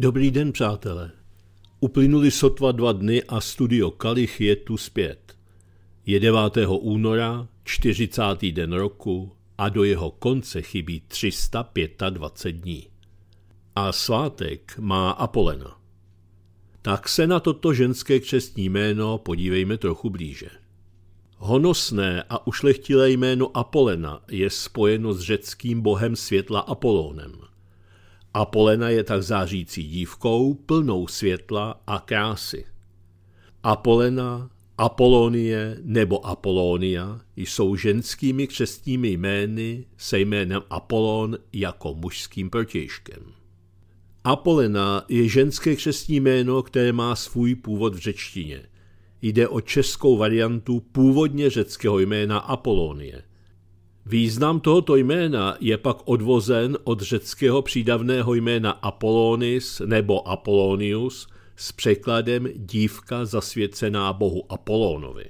Dobrý den, přátelé. Uplynuly sotva dva dny a studio Kalich je tu zpět. Je 9. února, 40. den roku a do jeho konce chybí 325 dní. A svátek má Apolena. Tak se na toto ženské křestní jméno podívejme trochu blíže. Honosné a ušlechtilé jméno Apolena je spojeno s řeckým bohem světla Apolónem – Apolena je tak zářící dívkou plnou světla a krásy. Apolena, Apolonie nebo Apolonia jsou ženskými křestními jmény se jménem Apolon jako mužským protěžkem. Apolena je ženské křestní jméno, které má svůj původ v řečtině. Jde o českou variantu původně řeckého jména Apolonie. Význam tohoto jména je pak odvozen od řeckého přídavného jména Apollonis nebo Apollonius s překladem dívka zasvěcená bohu Apolónovi.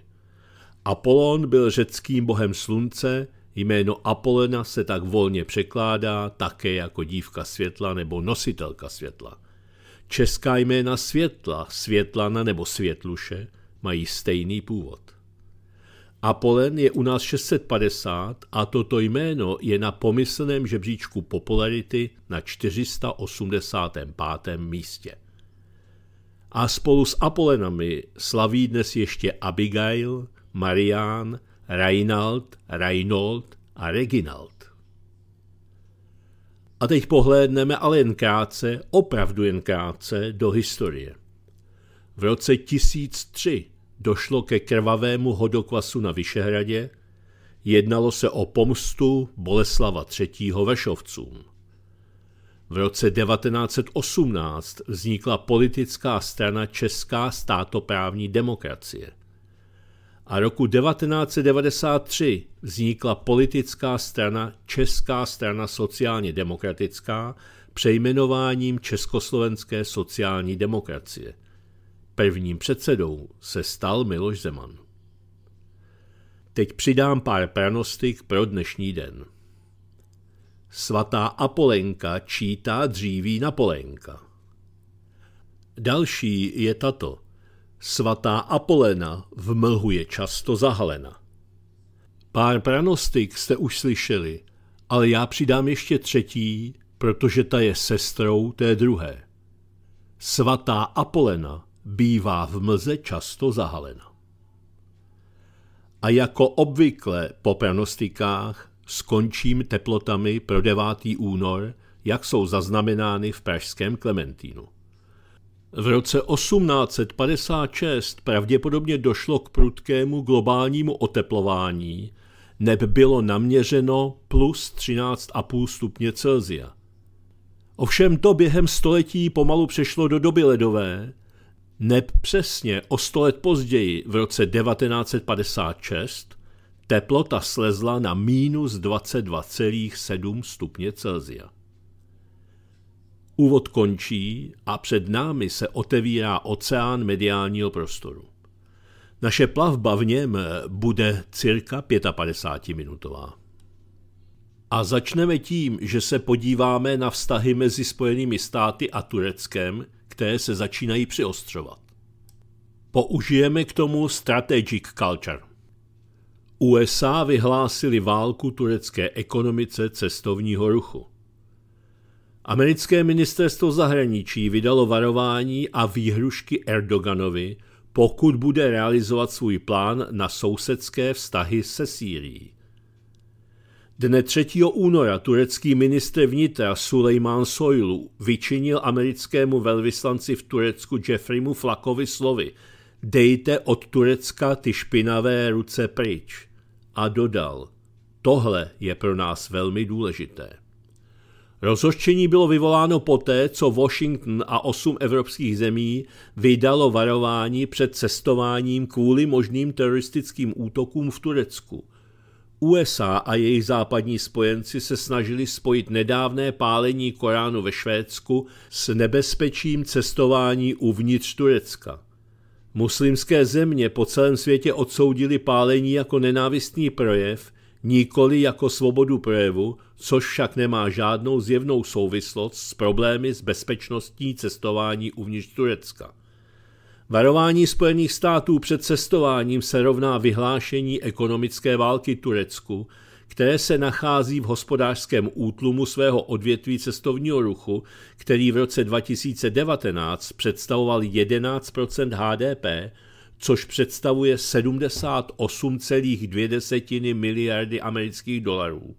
Apolon byl řeckým bohem slunce, jméno Apolena se tak volně překládá také jako dívka světla nebo nositelka světla. Česká jména světla, světlana nebo světluše mají stejný původ. Apolen je u nás 650 a toto jméno je na pomyslném žebříčku popularity na 485. místě. A spolu s Apolenami slaví dnes ještě Abigail, Marian, Reinald, Reinold a Reginald. A teď pohlédneme ale jen krátce, opravdu jen krátce, do historie. V roce 1003 došlo ke krvavému hodokvasu na Vyšehradě, jednalo se o pomstu Boleslava III. Vešovcům. V roce 1918 vznikla politická strana Česká státoprávní demokracie. A roku 1993 vznikla politická strana Česká strana sociálně demokratická přejmenováním Československé sociální demokracie – Prvním předsedou se stal Miloš Zeman. Teď přidám pár pranostik pro dnešní den. Svatá Apolenka čítá dříví Napolenka. Další je tato. Svatá Apolena v mlhu je často zahalena. Pár pranostik jste už slyšeli, ale já přidám ještě třetí, protože ta je sestrou té druhé. Svatá Apolena bývá v mlze často zahalena. A jako obvykle po pronostikách skončím teplotami pro 9. únor, jak jsou zaznamenány v pražském Klementínu. V roce 1856 pravděpodobně došlo k prudkému globálnímu oteplování, neb bylo naměřeno plus 13,5 stupně Celzia. Ovšem to během století pomalu přešlo do doby ledové Neb přesně o 100 let později, v roce 1956, teplota slezla na minus 22,7 stupně Celsia. Úvod končí a před námi se otevírá oceán mediálního prostoru. Naše plavba v něm bude cirka 55-minutová. A začneme tím, že se podíváme na vztahy mezi Spojenými státy a Tureckem – které se začínají přiostřovat. Použijeme k tomu strategic culture. USA vyhlásili válku turecké ekonomice cestovního ruchu. Americké ministerstvo zahraničí vydalo varování a výhrušky Erdoganovi, pokud bude realizovat svůj plán na sousedské vztahy se Sýrií. Dne 3. února turecký ministr vnitra Sulejman Sojlu vyčinil americkému velvyslanci v Turecku Jeffreymu Flakovi slovy Dejte od Turecka ty špinavé ruce pryč. A dodal, tohle je pro nás velmi důležité. Rozhořčení bylo vyvoláno poté, co Washington a osm evropských zemí vydalo varování před cestováním kvůli možným teroristickým útokům v Turecku – USA a jejich západní spojenci se snažili spojit nedávné pálení Koránu ve Švédsku s nebezpečím cestování uvnitř Turecka. Muslimské země po celém světě odsoudili pálení jako nenávistný projev, nikoli jako svobodu projevu, což však nemá žádnou zjevnou souvislost s problémy s bezpečností cestování uvnitř Turecka. Varování Spojených států před cestováním se rovná vyhlášení ekonomické války Turecku, které se nachází v hospodářském útlumu svého odvětví cestovního ruchu, který v roce 2019 představoval 11 HDP, což představuje 78,2 miliardy amerických dolarů.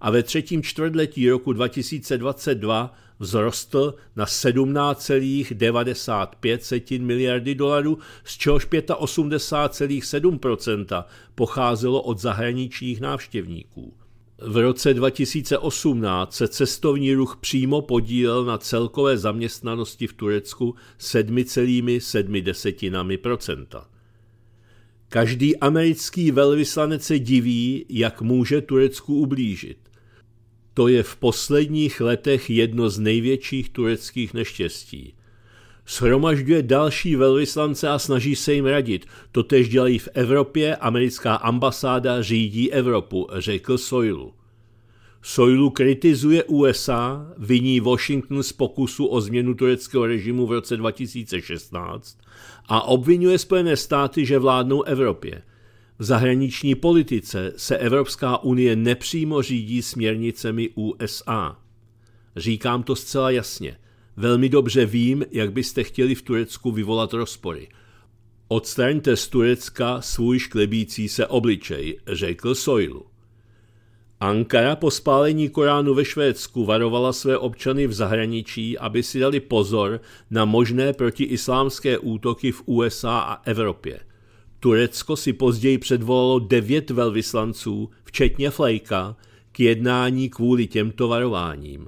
A ve třetím čtvrtletí roku 2022 vzrostl na 17,95 miliardy dolarů, z čehož 85,7 pocházelo od zahraničních návštěvníků. V roce 2018 se cestovní ruch přímo podílel na celkové zaměstnanosti v Turecku 7,7 Každý americký velvyslanec se diví, jak může Turecku ublížit. To je v posledních letech jedno z největších tureckých neštěstí. Shromažďuje další velvyslance a snaží se jim radit. To tež dělají v Evropě, americká ambasáda řídí Evropu, řekl Sojlu. Sojlu kritizuje USA, viní Washington z pokusu o změnu tureckého režimu v roce 2016 a obvinuje Spojené státy, že vládnou Evropě – v zahraniční politice se Evropská unie nepřímo řídí směrnicemi USA. Říkám to zcela jasně. Velmi dobře vím, jak byste chtěli v Turecku vyvolat rozpory. Odstraňte z Turecka svůj šklebící se obličej, řekl Sojlu. Ankara po spálení Koránu ve Švédsku varovala své občany v zahraničí, aby si dali pozor na možné protiislámské útoky v USA a Evropě. Turecko si později předvolalo devět velvyslanců, včetně Flejka, k jednání kvůli těmto varováním.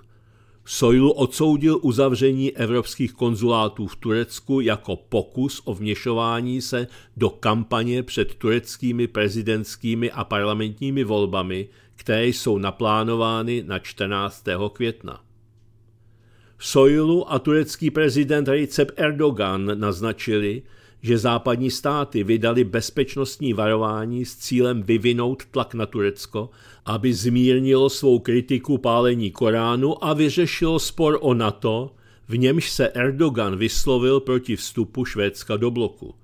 Sojlu odsoudil uzavření evropských konzulátů v Turecku jako pokus o vněšování se do kampaně před tureckými prezidentskými a parlamentními volbami, které jsou naplánovány na 14. května. Sojlu a turecký prezident Recep Erdogan naznačili, že západní státy vydali bezpečnostní varování s cílem vyvinout tlak na Turecko, aby zmírnilo svou kritiku pálení Koránu a vyřešilo spor o NATO, v němž se Erdogan vyslovil proti vstupu Švédska do bloku.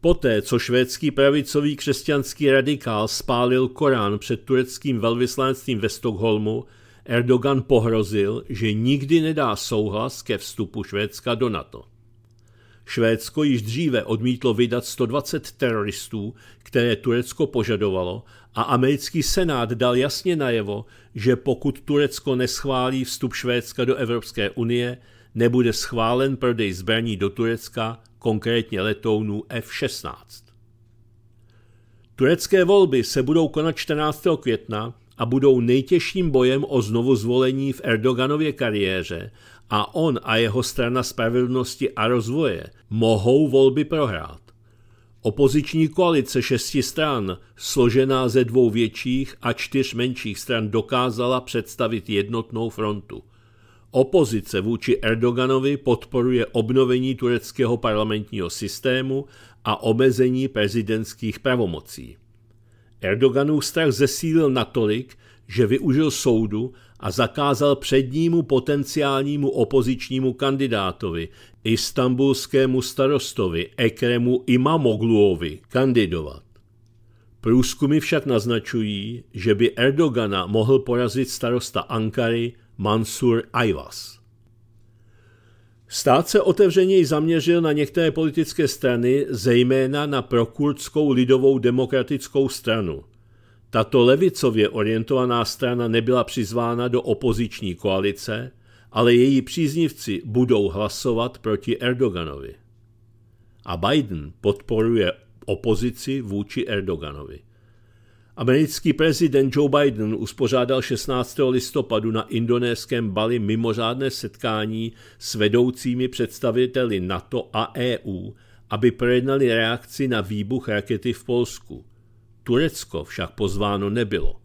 Poté, co švédský pravicový křesťanský radikál spálil Korán před tureckým velvyslanectvím ve Stockholmu, Erdogan pohrozil, že nikdy nedá souhlas ke vstupu Švédska do NATO. Švédsko již dříve odmítlo vydat 120 teroristů, které Turecko požadovalo, a americký senát dal jasně najevo, že pokud Turecko neschválí vstup Švédska do Evropské unie, nebude schválen prodej zbraní do Turecka, konkrétně letounů F-16. Turecké volby se budou konat 14. května a budou nejtěžším bojem o zvolení v Erdoganově kariéře a on a jeho strana spravedlnosti a rozvoje mohou volby prohrát. Opoziční koalice šesti stran, složená ze dvou větších a čtyř menších stran, dokázala představit jednotnou frontu. Opozice vůči Erdoganovi podporuje obnovení tureckého parlamentního systému a omezení prezidentských pravomocí. Erdoganův strach zesílil natolik, že využil soudu a zakázal přednímu potenciálnímu opozičnímu kandidátovi, istambulskému starostovi Ekremu Imamogluovi, kandidovat. Průzkumy však naznačují, že by Erdogana mohl porazit starosta Ankary Mansur Ayvaz. Stát se otevřeněji zaměřil na některé politické strany, zejména na prokurdskou lidovou demokratickou stranu – tato levicově orientovaná strana nebyla přizvána do opoziční koalice, ale její příznivci budou hlasovat proti Erdoganovi. A Biden podporuje opozici vůči Erdoganovi. Americký prezident Joe Biden uspořádal 16. listopadu na indonéském Bali mimořádné setkání s vedoucími představiteli NATO a EU, aby projednali reakci na výbuch rakety v Polsku. Turecko však pozváno nebylo.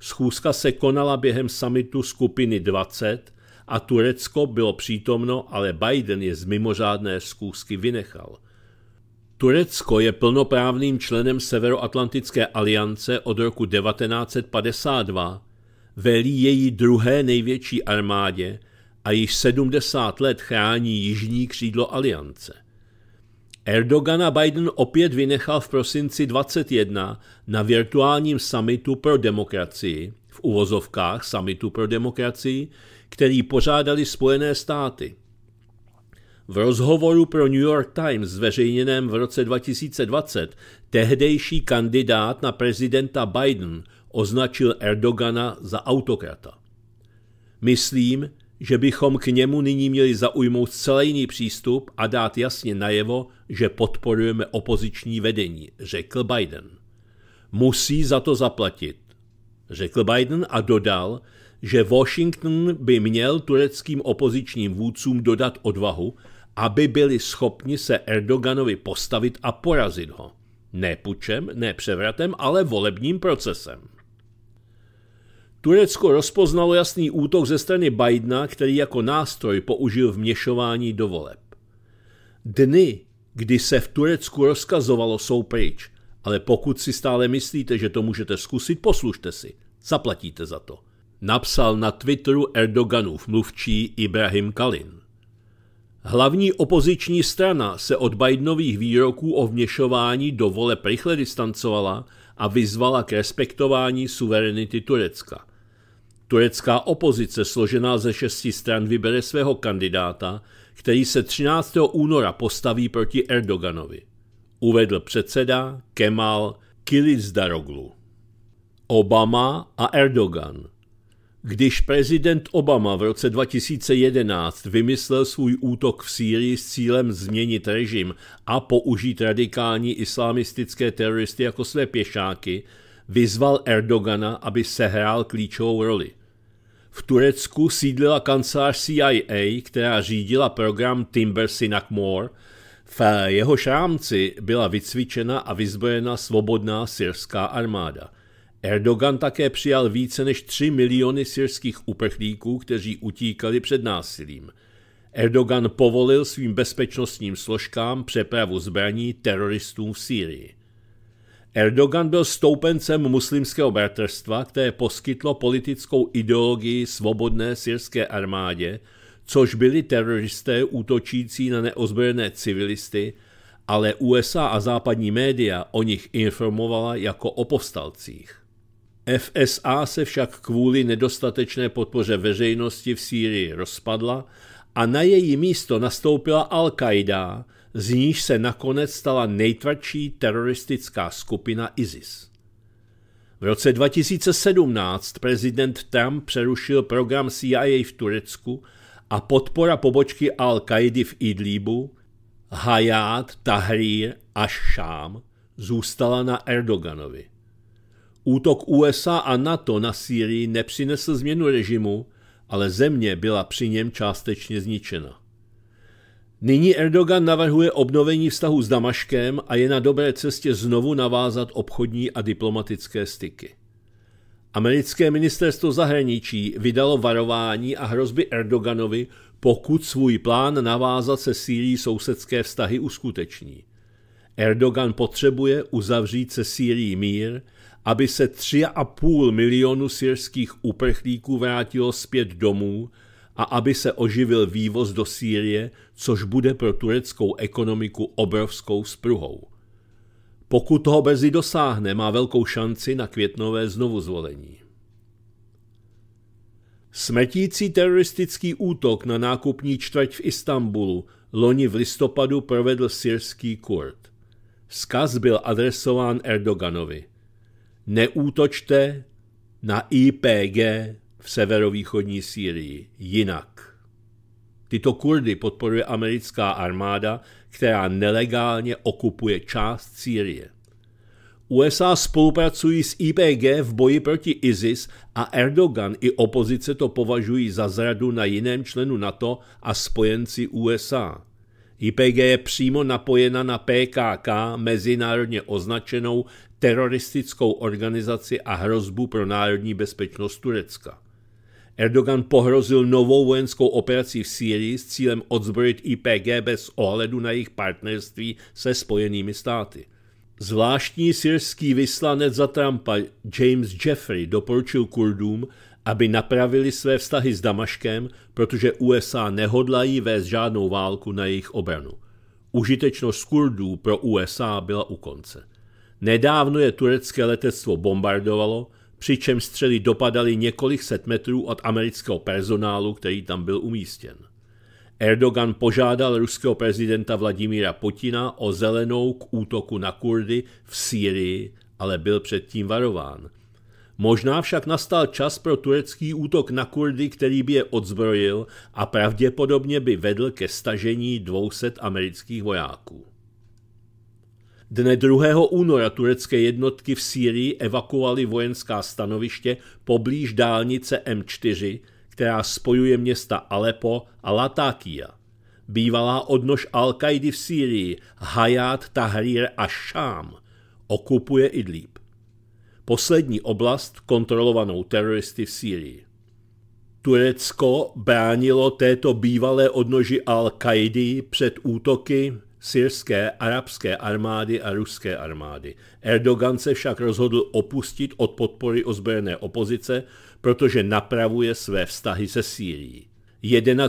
Schůzka se konala během samitu skupiny 20 a Turecko bylo přítomno, ale Biden je z mimořádné schůzky vynechal. Turecko je plnoprávným členem Severoatlantické aliance od roku 1952, velí její druhé největší armádě a již 70 let chrání jižní křídlo aliance – Erdogana Biden opět vynechal v prosinci 21 na virtuálním summitu pro demokracii, v uvozovkách summitu pro demokracii, který pořádali Spojené státy. V rozhovoru pro New York Times zveřejněném v roce 2020 tehdejší kandidát na prezidenta Biden označil Erdogana za autokrata. Myslím, že bychom k němu nyní měli zaujmout celý jiný přístup a dát jasně najevo, že podporujeme opoziční vedení, řekl Biden. Musí za to zaplatit, řekl Biden a dodal, že Washington by měl tureckým opozičním vůdcům dodat odvahu, aby byli schopni se Erdoganovi postavit a porazit ho. Ne pučem, ne převratem, ale volebním procesem. Turecko rozpoznalo jasný útok ze strany Bidena, který jako nástroj použil vměšování do voleb. Dny, kdy se v Turecku rozkazovalo, jsou pryč, ale pokud si stále myslíte, že to můžete zkusit, poslušte si. Zaplatíte za to. Napsal na Twitteru Erdoganův mluvčí Ibrahim Kalin. Hlavní opoziční strana se od Bidenových výroků o vměšování do voleb rychle distancovala a vyzvala k respektování suverenity Turecka. Turecká opozice složená ze šesti stran vybere svého kandidáta, který se 13. února postaví proti Erdoganovi. Uvedl předseda Kemal Kilicdaroglu. Obama a Erdogan Když prezident Obama v roce 2011 vymyslel svůj útok v Sýrii s cílem změnit režim a použít radikální islamistické teroristy jako své pěšáky, vyzval Erdogana, aby sehrál klíčovou roli. V Turecku sídlila kancelář CIA, která řídila program Timber Sinakmore, v jeho šámci byla vycvičena a vyzbrojena svobodná syrská armáda. Erdogan také přijal více než 3 miliony syrských uprchlíků, kteří utíkali před násilím. Erdogan povolil svým bezpečnostním složkám přepravu zbraní teroristům v Sýrii. Erdogan byl stoupencem muslimského bratrstva, které poskytlo politickou ideologii svobodné syrské armádě, což byli teroristé útočící na neozbrojené civilisty, ale USA a západní média o nich informovala jako o povstalcích. FSA se však kvůli nedostatečné podpoře veřejnosti v Sýrii rozpadla a na její místo nastoupila Al-Qaida, z níž se nakonec stala nejtvrdší teroristická skupina ISIS. V roce 2017 prezident Trump přerušil program CIA v Turecku a podpora pobočky Al-Kaidi v Idlibu, Hayat, Tahrir až Šám zůstala na Erdoganovi. Útok USA a NATO na Sýrii nepřinesl změnu režimu, ale země byla při něm částečně zničena. Nyní Erdogan navrhuje obnovení vztahu s Damaškem a je na dobré cestě znovu navázat obchodní a diplomatické styky. Americké ministerstvo zahraničí vydalo varování a hrozby Erdoganovi, pokud svůj plán navázat se Sýrií sousedské vztahy uskuteční. Erdogan potřebuje uzavřít se Sýrií mír, aby se 3,5 milionu syrských uprchlíků vrátilo zpět domů a aby se oživil vývoz do Sýrie, což bude pro tureckou ekonomiku obrovskou spruhou. Pokud toho brzy dosáhne, má velkou šanci na květnové znovuzvolení. Smrtící teroristický útok na nákupní čtvrť v Istanbulu loni v listopadu provedl syrský Kurd. Skaz byl adresován Erdoganovi. Neútočte na IPG severovýchodní Sýrii jinak. Tyto Kurdy podporuje americká armáda, která nelegálně okupuje část Sýrie. USA spolupracují s IPG v boji proti ISIS a Erdogan i opozice to považují za zradu na jiném členu NATO a spojenci USA. IPG je přímo napojena na PKK, mezinárodně označenou teroristickou organizaci a hrozbu pro národní bezpečnost Turecka. Erdogan pohrozil novou vojenskou operací v Sýrii s cílem odzbrojit IPG bez ohledu na jejich partnerství se spojenými státy. Zvláštní syrský vyslanec za Trumpa James Jeffrey doporučil Kurdům, aby napravili své vztahy s Damaškem, protože USA nehodlají vést žádnou válku na jejich obranu. Užitečnost Kurdů pro USA byla u konce. Nedávno je turecké letectvo bombardovalo, přičem střely dopadaly několik set metrů od amerického personálu, který tam byl umístěn. Erdogan požádal ruského prezidenta Vladimíra Putina o zelenou k útoku na Kurdy v Sýrii, ale byl předtím varován. Možná však nastal čas pro turecký útok na Kurdy, který by je odzbrojil a pravděpodobně by vedl ke stažení 200 amerických vojáků. Dne 2. února turecké jednotky v Sýrii evakuovaly vojenská stanoviště poblíž dálnice M4, která spojuje města Alepo a Latakia. Bývalá odnož al kaidy v Sýrii Hayat Tahrir a Sham okupuje Idlib. Poslední oblast kontrolovanou teroristy v Sýrii. Turecko bránilo této bývalé odnoži al kaidy před útoky syrské, arabské armády a ruské armády. Erdogan se však rozhodl opustit od podpory ozbrojené opozice, protože napravuje své vztahy se Sýrií. 31.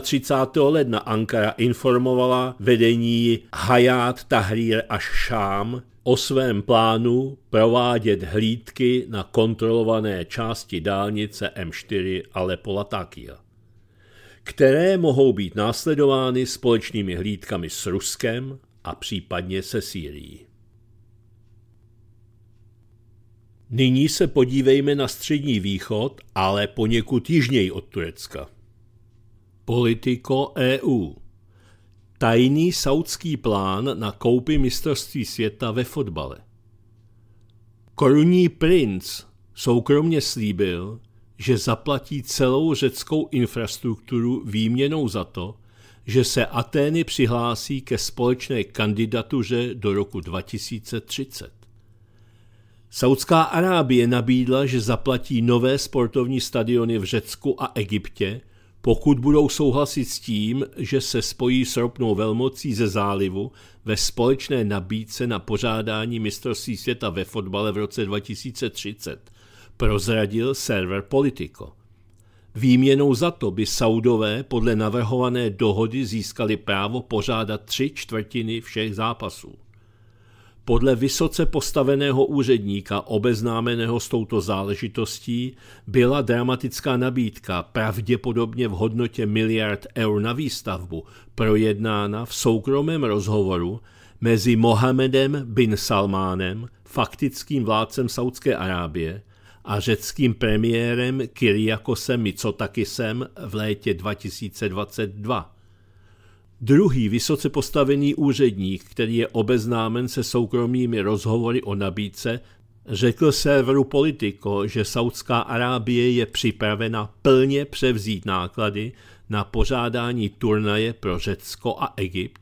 ledna Ankara informovala vedení Hayat Tahrir až Šám o svém plánu provádět hlídky na kontrolované části dálnice M4 Aleppo Latakia které mohou být následovány společnými hlídkami s Ruskem a případně se Sýrií. Nyní se podívejme na střední východ, ale poněkud jižněji od Turecka. Politiko EU Tajný saudský plán na koupi mistrovství světa ve fotbale Korunní princ soukromně slíbil, že zaplatí celou řeckou infrastrukturu výměnou za to, že se Atény přihlásí ke společné kandidatuře do roku 2030. Saudská Arábie nabídla, že zaplatí nové sportovní stadiony v Řecku a Egyptě, pokud budou souhlasit s tím, že se spojí s ropnou velmocí ze zálivu ve společné nabídce na pořádání mistrovství světa ve fotbale v roce 2030, prozradil server Politico. Výměnou za to by Saudové podle navrhované dohody získali právo pořádat tři čtvrtiny všech zápasů. Podle vysoce postaveného úředníka obeznámeného s touto záležitostí byla dramatická nabídka pravděpodobně v hodnotě miliard eur na výstavbu projednána v soukromém rozhovoru mezi Mohamedem bin Salmánem, faktickým vládcem Saudské Arábie, a řeckým premiérem Kyriakosem Mitsotakisem v létě 2022. Druhý vysoce postavený úředník, který je obeznámen se soukromými rozhovory o nabídce, řekl serveru Politico, že Saudská Arábie je připravena plně převzít náklady na pořádání turnaje pro Řecko a Egypt,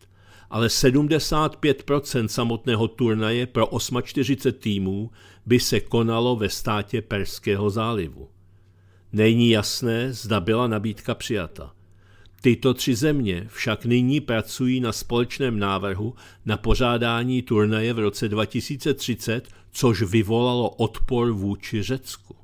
ale 75% samotného turnaje pro 48 týmů by se konalo ve státě Perského zálivu. Není jasné, zda byla nabídka přijata. Tyto tři země však nyní pracují na společném návrhu na pořádání turnaje v roce 2030, což vyvolalo odpor vůči Řecku.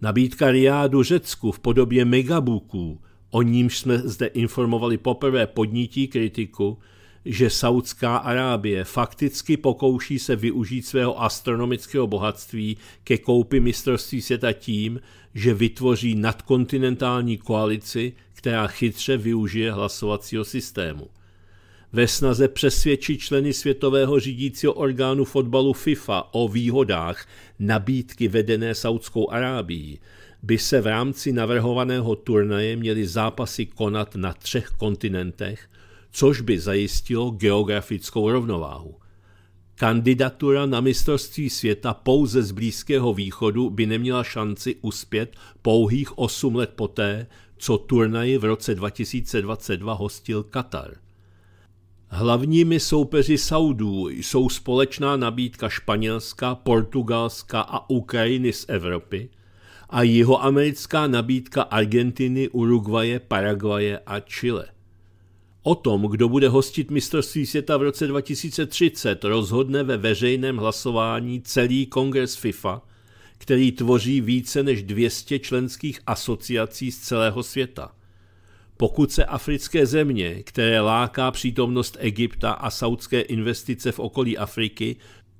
Nabídka Riádu Řecku v podobě megabuků, o nímž jsme zde informovali poprvé, podnítí kritiku, že Saudská Arábie fakticky pokouší se využít svého astronomického bohatství ke koupi mistrovství světa tím, že vytvoří nadkontinentální koalici, která chytře využije hlasovacího systému. Ve snaze přesvědčit členy světového řídícího orgánu fotbalu FIFA o výhodách nabídky vedené Saudskou Arábií, by se v rámci navrhovaného turnaje měly zápasy konat na třech kontinentech – což by zajistilo geografickou rovnováhu. Kandidatura na mistrovství světa pouze z Blízkého východu by neměla šanci uspět pouhých 8 let poté, co turnaj v roce 2022 hostil Katar. Hlavními soupeři Saudů jsou společná nabídka Španělska, Portugalska a Ukrajiny z Evropy a jihoamerická nabídka Argentiny, Uruguaje, Paraguaje a Chile – O tom, kdo bude hostit mistrovství světa v roce 2030, rozhodne ve veřejném hlasování celý kongres FIFA, který tvoří více než 200 členských asociací z celého světa. Pokud se africké země, které láká přítomnost Egypta a saudské investice v okolí Afriky,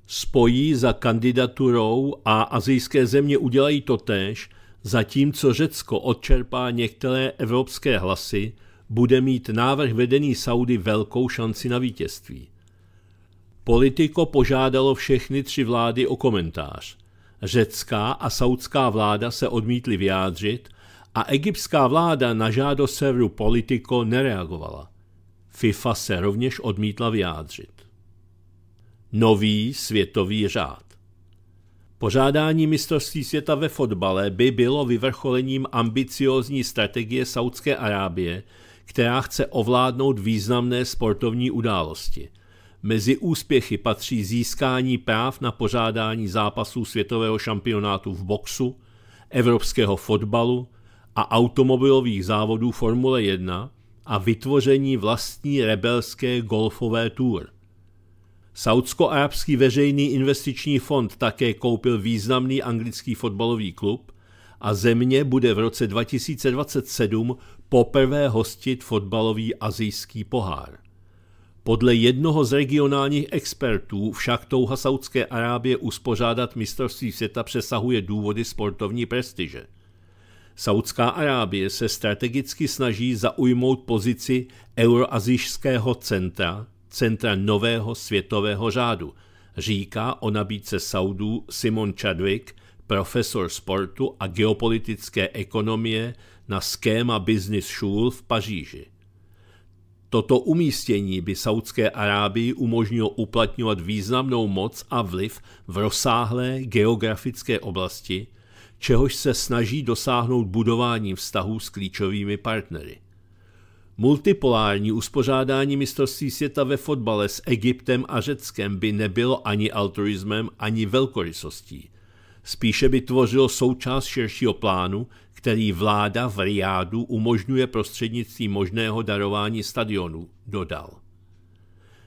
spojí za kandidaturou a azijské země udělají totéž, zatímco Řecko odčerpá některé evropské hlasy, bude mít návrh vedený Saudy velkou šanci na vítězství. Politiko požádalo všechny tři vlády o komentář. Řecká a saudská vláda se odmítly vyjádřit a egyptská vláda na žádost severu Politico nereagovala. FIFA se rovněž odmítla vyjádřit. Nový světový řád Pořádání mistrovství světa ve fotbale by bylo vyvrcholením ambiciózní strategie Saudské Arábie, která chce ovládnout významné sportovní události. Mezi úspěchy patří získání práv na pořádání zápasů světového šampionátu v boxu, evropského fotbalu a automobilových závodů Formule 1 a vytvoření vlastní rebelské golfové tour. Saudsko-arabský veřejný investiční fond také koupil významný anglický fotbalový klub – a země bude v roce 2027 poprvé hostit fotbalový azijský pohár. Podle jednoho z regionálních expertů však touha Saudské Arábie uspořádat mistrovství světa přesahuje důvody sportovní prestiže. Saudská Arábie se strategicky snaží zaujmout pozici euroazijského centra, centra nového světového řádu, říká o nabídce Saudů Simon Chadwick, profesor sportu a geopolitické ekonomie na schéma Business School v Paříži. Toto umístění by Saudské Arábii umožnilo uplatňovat významnou moc a vliv v rozsáhlé geografické oblasti, čehož se snaží dosáhnout budováním vztahů s klíčovými partnery. Multipolární uspořádání mistrovství světa ve fotbale s Egyptem a Řeckem by nebylo ani altruismem, ani velkorysostí. Spíše by tvořilo součást širšího plánu, který vláda v Riádu umožňuje prostřednictvím možného darování stadionu, dodal.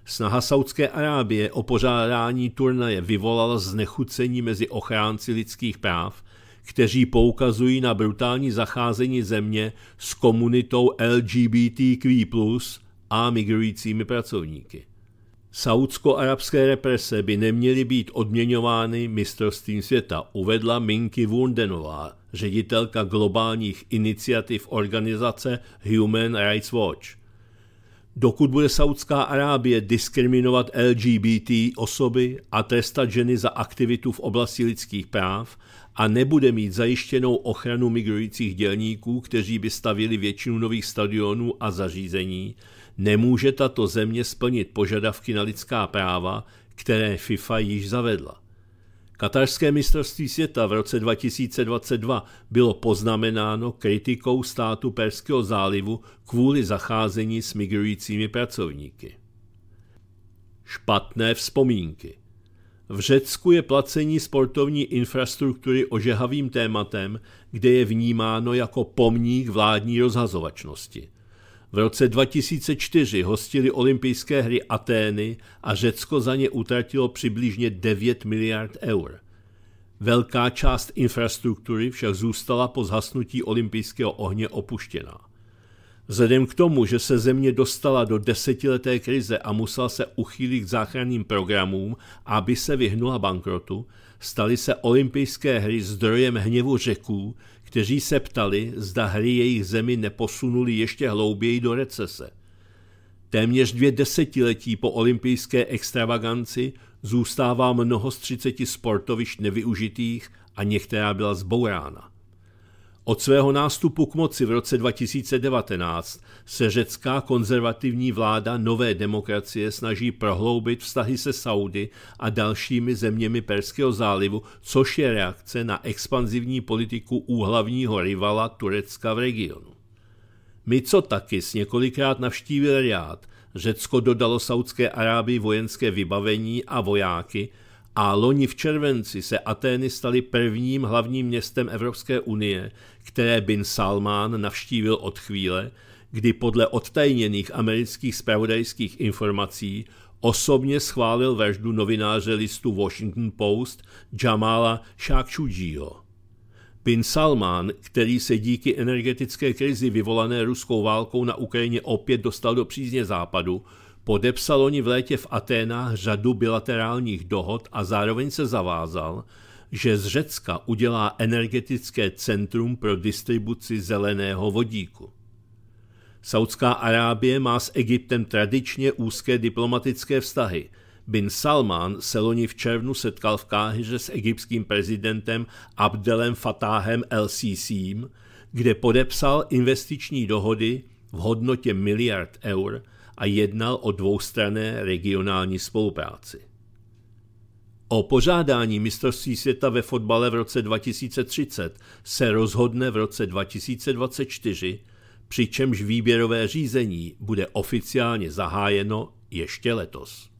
Snaha Saudské Arábie o pořádání turnaje vyvolala znechucení mezi ochránci lidských práv, kteří poukazují na brutální zacházení země s komunitou LGBTQ+, a migrujícími pracovníky. Saudsko-arabské represe by neměly být odměňovány mistrovstvím světa, uvedla Minky Wundenová, ředitelka globálních iniciativ organizace Human Rights Watch. Dokud bude Saudská Arábie diskriminovat LGBT osoby a trestat ženy za aktivitu v oblasti lidských práv a nebude mít zajištěnou ochranu migrujících dělníků, kteří by stavili většinu nových stadionů a zařízení, nemůže tato země splnit požadavky na lidská práva, které FIFA již zavedla. Katarské mistrovství světa v roce 2022 bylo poznamenáno kritikou státu Perského zálivu kvůli zacházení s migrujícími pracovníky. Špatné vzpomínky V Řecku je placení sportovní infrastruktury ožehavým tématem, kde je vnímáno jako pomník vládní rozhazovačnosti. V roce 2004 hostili olympijské hry Atény a Řecko za ně utratilo přibližně 9 miliard eur. Velká část infrastruktury však zůstala po zhasnutí olympijského ohně opuštěná. Vzhledem k tomu, že se země dostala do desetileté krize a musela se uchýlit k záchranným programům, aby se vyhnula bankrotu, staly se olympijské hry zdrojem hněvu řeků, kteří se ptali, zda hry jejich zemi neposunuli ještě hlouběji do recese. Téměř dvě desetiletí po olympijské extravaganci zůstává mnoho z třiceti sportovišť nevyužitých a některá byla zbourána. Od svého nástupu k moci v roce 2019 se řecká konzervativní vláda nové demokracie snaží prohloubit vztahy se Saudy a dalšími zeměmi Perského zálivu, což je reakce na expanzivní politiku úhlavního rivala Turecka v regionu. Mico Takis několikrát navštívil Riad, Řecko dodalo Saudské Arábii vojenské vybavení a vojáky, a loni v červenci se Atény staly prvním hlavním městem Evropské unie, které bin Salman navštívil od chvíle, kdy podle odtajněných amerických spravodajských informací osobně schválil vraždu novináře listu Washington Post Jamala Khashoggiho. Bin Salman, který se díky energetické krizi vyvolané ruskou válkou na Ukrajině opět dostal do přízně západu, Podepsal oni v létě v Aténách řadu bilaterálních dohod a zároveň se zavázal, že z Řecka udělá energetické centrum pro distribuci zeleného vodíku. Saudská Arábie má s Egyptem tradičně úzké diplomatické vztahy. Bin Salman se loni v červnu setkal v Káhyře s egyptským prezidentem Abdelem Fatáhem el-Sisím, kde podepsal investiční dohody v hodnotě miliard eur a jednal o dvoustrané regionální spolupráci. O pořádání mistrovství světa ve fotbale v roce 2030 se rozhodne v roce 2024, přičemž výběrové řízení bude oficiálně zahájeno ještě letos.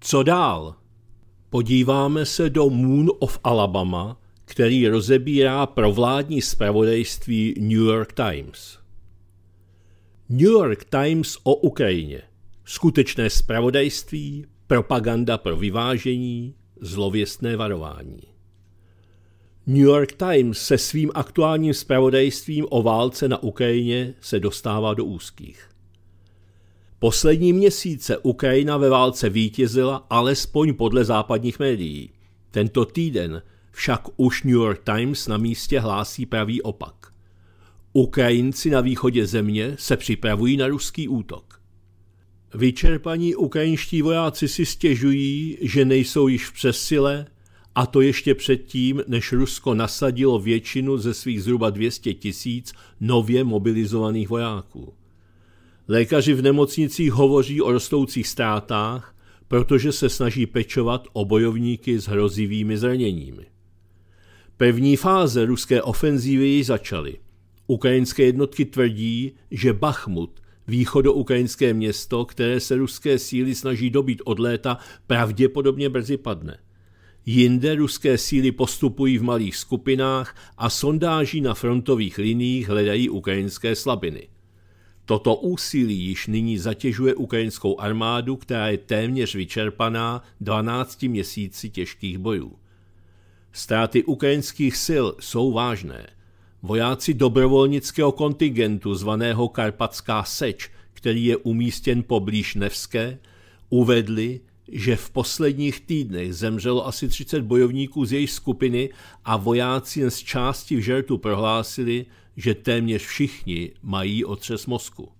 Co dál? Podíváme se do Moon of Alabama, který rozebírá provládní zpravodajství New York Times. New York Times o Ukrajině. Skutečné spravodajství, propaganda pro vyvážení, zlověstné varování. New York Times se svým aktuálním spravodajstvím o válce na Ukrajině se dostává do úzkých. Poslední měsíce Ukrajina ve válce vítězila alespoň podle západních médií. Tento týden však už New York Times na místě hlásí pravý opak – Ukrajinci na východě země se připravují na ruský útok. Vyčerpaní ukrajinští vojáci si stěžují, že nejsou již v přesile, a to ještě předtím, než Rusko nasadilo většinu ze svých zhruba 200 tisíc nově mobilizovaných vojáků. Lékaři v nemocnicích hovoří o rostoucích ztrátách, protože se snaží pečovat o bojovníky s hrozivými zraněními. Pevní fáze ruské ofenzívy ji začaly. Ukrajinské jednotky tvrdí, že Bachmut, východoukrajinské město, které se ruské síly snaží dobít od léta, pravděpodobně brzy padne. Jinde ruské síly postupují v malých skupinách a sondáží na frontových liniích hledají ukrajinské slabiny. Toto úsilí již nyní zatěžuje ukrajinskou armádu, která je téměř vyčerpaná 12 měsíci těžkých bojů. Ztráty ukrajinských sil jsou vážné – Vojáci dobrovolnického kontingentu zvaného Karpatská seč, který je umístěn poblíž Nevské, uvedli, že v posledních týdnech zemřelo asi 30 bojovníků z jejich skupiny a vojáci jen z části v žertu prohlásili, že téměř všichni mají otřes mozku.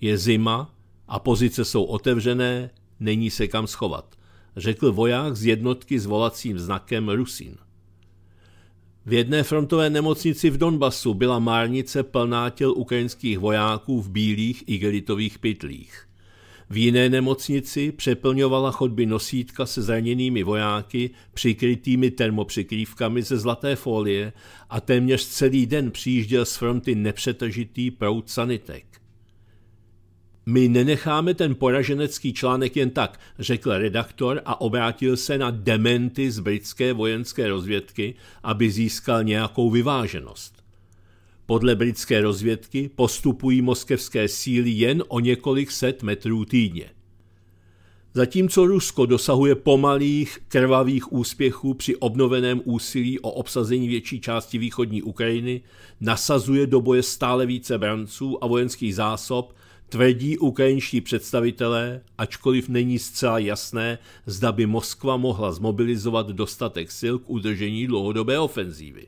Je zima a pozice jsou otevřené, není se kam schovat, řekl voják z jednotky s volacím znakem Rusín. V jedné frontové nemocnici v Donbasu byla márnice plná těl ukrajinských vojáků v bílých igelitových pytlích. V jiné nemocnici přeplňovala chodby nosítka se zraněnými vojáky přikrytými termopřikrývkami ze zlaté folie a téměř celý den přijížděl z fronty nepřetržitý proud sanitek. My nenecháme ten poraženecký článek jen tak, řekl redaktor a obrátil se na dementy z britské vojenské rozvědky, aby získal nějakou vyváženost. Podle britské rozvědky postupují moskevské síly jen o několik set metrů týdně. Zatímco Rusko dosahuje pomalých, krvavých úspěchů při obnoveném úsilí o obsazení větší části východní Ukrajiny, nasazuje do boje stále více branců a vojenských zásob – Tvrdí ukrajinští představitelé, ačkoliv není zcela jasné, zda by Moskva mohla zmobilizovat dostatek sil k udržení dlouhodobé ofenzívy.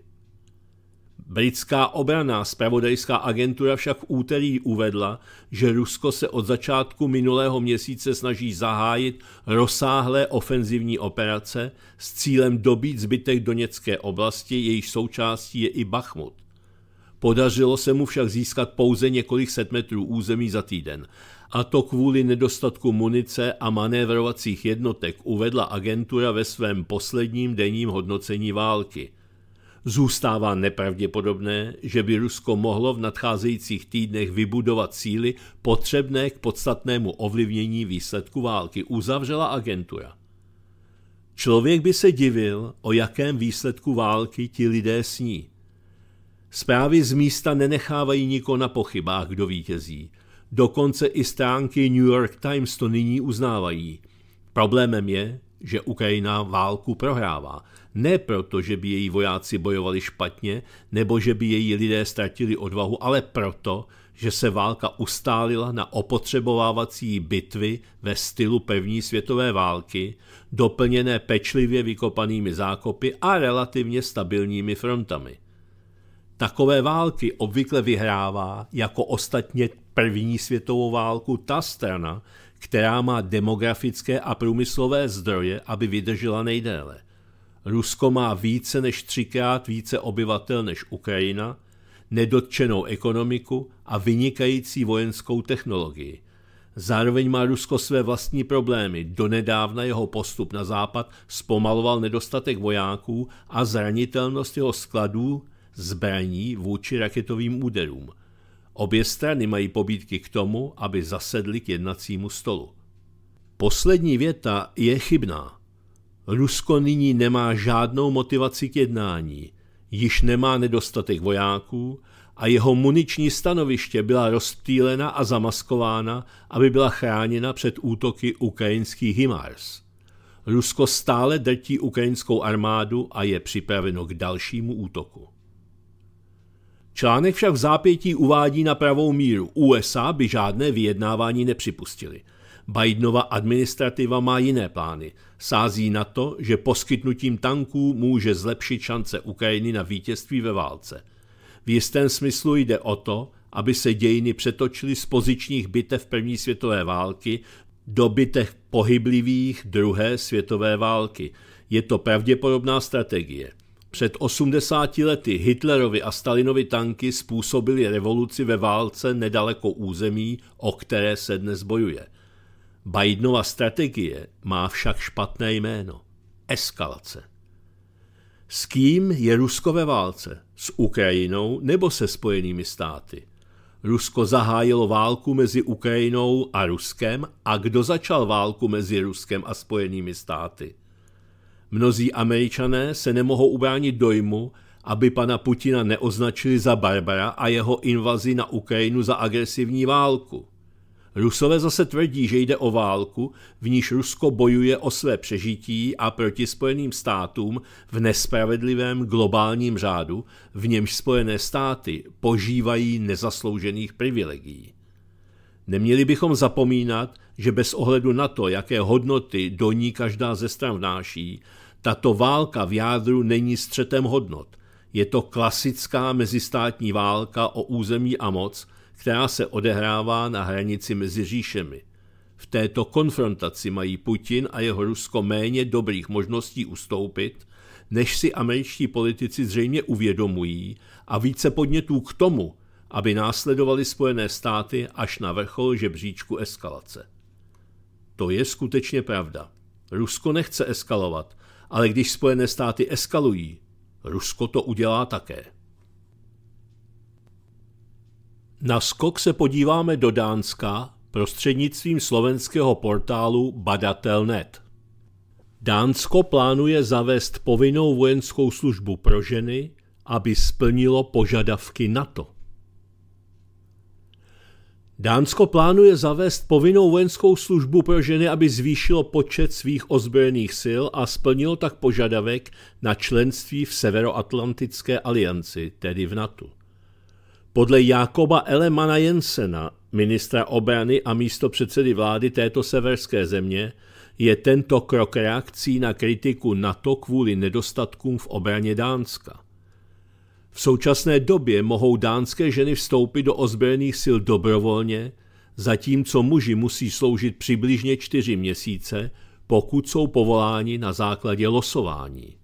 Britská obraná spravodajská agentura však v úterý uvedla, že Rusko se od začátku minulého měsíce snaží zahájit rozsáhlé ofenzivní operace s cílem dobít zbytek Doněcké oblasti, jejíž součástí je i Bachmut. Podařilo se mu však získat pouze několik set metrů území za týden. A to kvůli nedostatku munice a manévrovacích jednotek uvedla agentura ve svém posledním denním hodnocení války. Zůstává nepravděpodobné, že by Rusko mohlo v nadcházejících týdnech vybudovat síly potřebné k podstatnému ovlivnění výsledku války, uzavřela agentura. Člověk by se divil, o jakém výsledku války ti lidé sní. Zprávy z místa nenechávají niko na pochybách, kdo vítězí. Dokonce i stránky New York Times to nyní uznávají. Problémem je, že Ukrajina válku prohrává. Ne proto, že by její vojáci bojovali špatně, nebo že by její lidé ztratili odvahu, ale proto, že se válka ustálila na opotřebovávací bitvy ve stylu první světové války, doplněné pečlivě vykopanými zákopy a relativně stabilními frontami. Takové války obvykle vyhrává, jako ostatně první světovou válku, ta strana, která má demografické a průmyslové zdroje, aby vydržela nejdéle. Rusko má více než třikrát více obyvatel než Ukrajina, nedotčenou ekonomiku a vynikající vojenskou technologii. Zároveň má Rusko své vlastní problémy. Donedávna jeho postup na západ zpomaloval nedostatek vojáků a zranitelnost jeho skladů zbraní vůči raketovým úderům. Obě strany mají pobídky k tomu, aby zasedli k jednacímu stolu. Poslední věta je chybná. Rusko nyní nemá žádnou motivaci k jednání, již nemá nedostatek vojáků a jeho muniční stanoviště byla rozptýlena a zamaskována, aby byla chráněna před útoky ukrajinských HIMARS. Rusko stále drtí ukrajinskou armádu a je připraveno k dalšímu útoku. Článek však v zápětí uvádí na pravou míru. USA by žádné vyjednávání nepřipustili. Bidenova administrativa má jiné plány. Sází na to, že poskytnutím tanků může zlepšit šance Ukrajiny na vítězství ve válce. V jistém smyslu jde o to, aby se dějiny přetočily z pozičních bitev první světové války do bitev pohyblivých druhé světové války. Je to pravděpodobná strategie. Před 80 lety Hitlerovi a Stalinovi tanky způsobili revoluci ve válce nedaleko území, o které se dnes bojuje. Bidenova strategie má však špatné jméno. Eskalace. S kým je Rusko ve válce? S Ukrajinou nebo se Spojenými státy? Rusko zahájilo válku mezi Ukrajinou a Ruskem a kdo začal válku mezi Ruskem a Spojenými státy? Mnozí američané se nemohou ubránit dojmu, aby pana Putina neoznačili za Barbara a jeho invazi na Ukrajinu za agresivní válku. Rusové zase tvrdí, že jde o válku, v níž Rusko bojuje o své přežití a proti Spojeným státům v nespravedlivém globálním řádu, v němž Spojené státy požívají nezasloužených privilegií. Neměli bychom zapomínat, že bez ohledu na to, jaké hodnoty do ní každá ze stran vnáší, tato válka v jádru není střetem hodnot. Je to klasická mezistátní válka o území a moc, která se odehrává na hranici mezi říšemi. V této konfrontaci mají Putin a jeho Rusko méně dobrých možností ustoupit, než si američtí politici zřejmě uvědomují a více podnětů k tomu, aby následovali Spojené státy až na vrchol žebříčku eskalace. To je skutečně pravda. Rusko nechce eskalovat, ale když Spojené státy eskalují, Rusko to udělá také. Na skok se podíváme do Dánska prostřednictvím slovenského portálu Badatel.net. Dánsko plánuje zavést povinnou vojenskou službu pro ženy, aby splnilo požadavky NATO. Dánsko plánuje zavést povinnou vojenskou službu pro ženy, aby zvýšilo počet svých ozbrojených sil a splnilo tak požadavek na členství v Severoatlantické alianci, tedy v NATO. Podle Jakoba Elemana Jensena, ministra obrany a místo předsedy vlády této severské země, je tento krok reakcí na kritiku NATO kvůli nedostatkům v obraně Dánska. V současné době mohou dánské ženy vstoupit do ozbrojených sil dobrovolně, zatímco muži musí sloužit přibližně čtyři měsíce, pokud jsou povoláni na základě losování.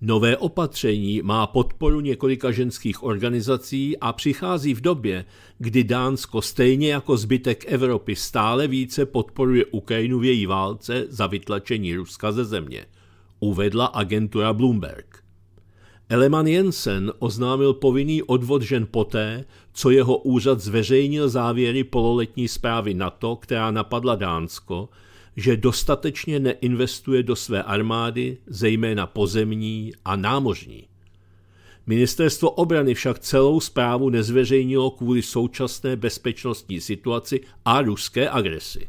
Nové opatření má podporu několika ženských organizací a přichází v době, kdy Dánsko stejně jako zbytek Evropy stále více podporuje Ukrajinu v její válce za vytlačení Ruska ze země, uvedla agentura Bloomberg. Eleman Jensen oznámil povinný odvod žen poté, co jeho úřad zveřejnil závěry pololetní zprávy NATO, která napadla Dánsko, že dostatečně neinvestuje do své armády, zejména pozemní a námořní. Ministerstvo obrany však celou zprávu nezveřejnilo kvůli současné bezpečnostní situaci a ruské agresi.